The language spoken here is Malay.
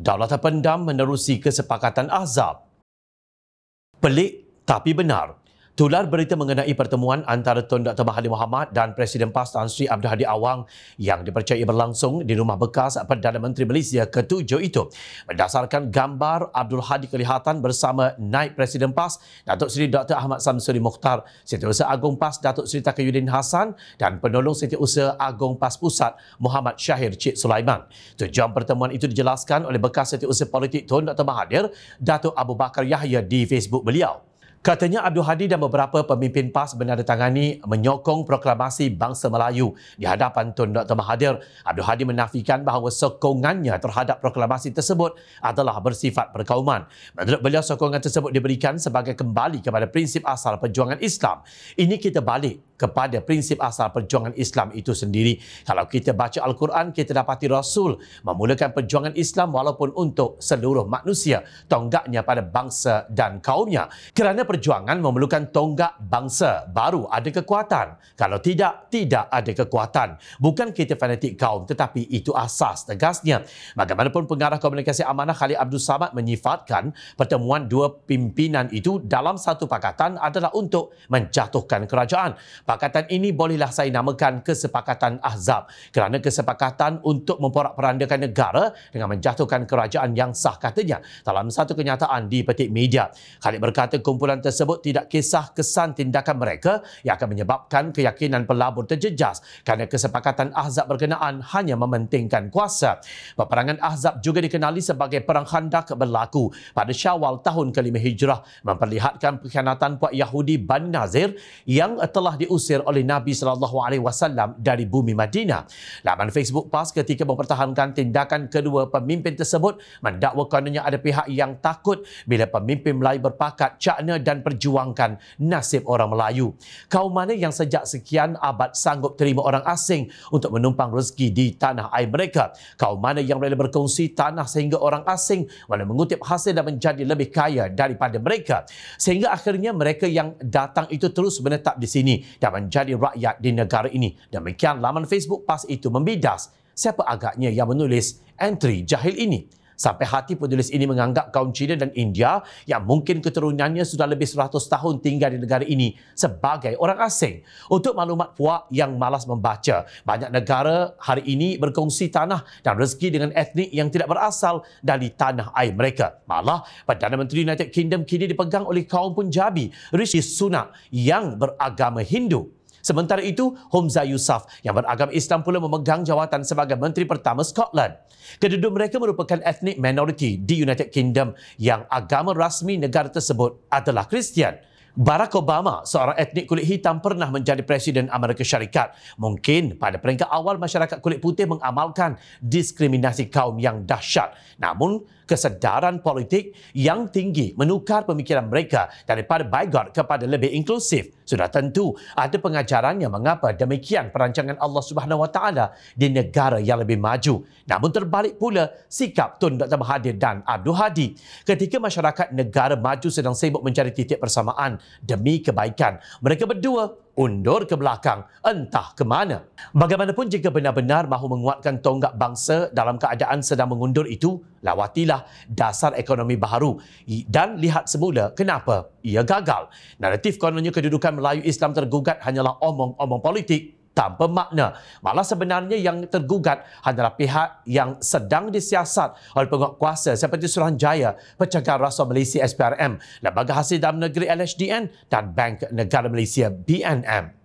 Daulatan pendam menerusi kesepakatan Ahzab. Pelik tapi benar. Tular berita mengenai pertemuan antara Tun Dr. Mahathir Muhammad dan Presiden PAS Tan Sri Abdul Hadi Awang yang dipercayai berlangsung di rumah bekas Perdana Menteri Malaysia ke-7 itu. Berdasarkan gambar Abdul Hadi kelihatan bersama naib Presiden PAS Datuk Seri Dr. Ahmad Samsuri Mukhtar, Setiausaha Agong PAS Datuk Seri Takayuddin Hasan dan penolong Setiausaha Agong PAS Pusat Muhammad Syahir Cik Sulaiman. Tujuan pertemuan itu dijelaskan oleh bekas Setiausaha Politik Tun Dr. Mahathir Datuk Abu Bakar Yahya di Facebook beliau. Katanya Abdul Hadi dan beberapa pemimpin PAS menandatangani menyokong proklamasi bangsa Melayu di hadapan Tun Dr. Mahathir. Abdul Hadi menafikan bahawa sokongannya terhadap proklamasi tersebut adalah bersifat perkauman. Menurut beliau, sokongan tersebut diberikan sebagai kembali kepada prinsip asal perjuangan Islam. Ini kita balik kepada prinsip asal perjuangan Islam itu sendiri. Kalau kita baca Al-Quran, kita dapati Rasul memulakan perjuangan Islam walaupun untuk seluruh manusia, tonggaknya pada bangsa dan kaumnya. Kerana perjuangan memerlukan tonggak bangsa, baru ada kekuatan. Kalau tidak, tidak ada kekuatan. Bukan kita fanatik kaum, tetapi itu asas tegasnya. Bagaimanapun pengarah komunikasi amanah Khalid Abdul Samad menyifatkan pertemuan dua pimpinan itu dalam satu pakatan adalah untuk menjatuhkan kerajaan. Pakatan ini bolehlah saya namakan Kesepakatan Ahzab kerana kesepakatan untuk memporak-perandakan negara dengan menjatuhkan kerajaan yang sah katanya dalam satu kenyataan di petik media. Khalid berkata kumpulan tersebut tidak kisah kesan tindakan mereka yang akan menyebabkan keyakinan pelabur terjejas kerana kesepakatan Ahzab berkenaan hanya mementingkan kuasa. Peperangan Ahzab juga dikenali sebagai Perang Khandak berlaku pada Syawal tahun ke Hijrah memperlihatkan perkhianatan Puan Yahudi Bani Nazir yang telah diusahakan diusir oleh Nabi sallallahu alaihi wasallam dari bumi Madinah. Laman Facebook PAS ketika mempertahankan tindakan kedua pemimpin tersebut mendakwa kononnya ada pihak yang takut bila pemimpin Melayu berpakat cakna dan perjuangkan nasib orang Melayu. Kaum mana yang sejak sekian abad sanggup terima orang asing untuk menumpang rezeki di tanah air mereka? Kaum mana yang rela berkongsi tanah sehingga orang asing boleh mengutip hasil dan menjadi lebih kaya daripada mereka? Sehingga akhirnya mereka yang datang itu terus menetap di sini dan yang menjadi rakyat di negara ini. Demikian laman Facebook PAS itu membidas siapa agaknya yang menulis entry jahil ini. Sampai hati penulis ini menganggap kaum Cina dan India yang mungkin keturunannya sudah lebih 100 tahun tinggal di negara ini sebagai orang asing. Untuk maklumat puak yang malas membaca, banyak negara hari ini berkongsi tanah dan rezeki dengan etnik yang tidak berasal dari tanah air mereka. Malah, Perdana Menteri United Kingdom kini dipegang oleh kaum Punjabi, Rishi Sunak yang beragama Hindu. Sementara itu, Humza Yusuf yang beragam Islam pula memegang jawatan sebagai Menteri Pertama Scotland. Kedudukan mereka merupakan etnik minoriti di United Kingdom yang agama rasmi negara tersebut adalah Kristian. Barack Obama, seorang etnik kulit hitam pernah menjadi presiden Amerika Syarikat. Mungkin pada peringkat awal masyarakat kulit putih mengamalkan diskriminasi kaum yang dahsyat. Namun, kesedaran politik yang tinggi menukar pemikiran mereka daripada bygone kepada lebih inklusif. Sudah tentu ada pengajarannya mengapa demikian perancangan Allah Subhanahu Wa di negara yang lebih maju. Namun terbalik pula sikap Tun Dr. Mahathir dan Abdul Hadi ketika masyarakat negara maju sedang sibuk mencari titik persamaan demi kebaikan. Mereka berdua undur ke belakang, entah ke mana. Bagaimanapun jika benar-benar mahu menguatkan tonggak bangsa dalam keadaan sedang mengundur itu, lawatilah dasar ekonomi baru dan lihat semula kenapa ia gagal. Naratif kononnya kedudukan Melayu Islam tergugat hanyalah omong-omong politik tak bermakna. Malah sebenarnya yang tergugat adalah pihak yang sedang disiasat oleh penguatkuasa seperti Suruhanjaya, Pencegahan Rasuah Malaysia SPRM, Lembaga Hasil Dalam Negeri LHDN dan Bank Negara Malaysia BNM.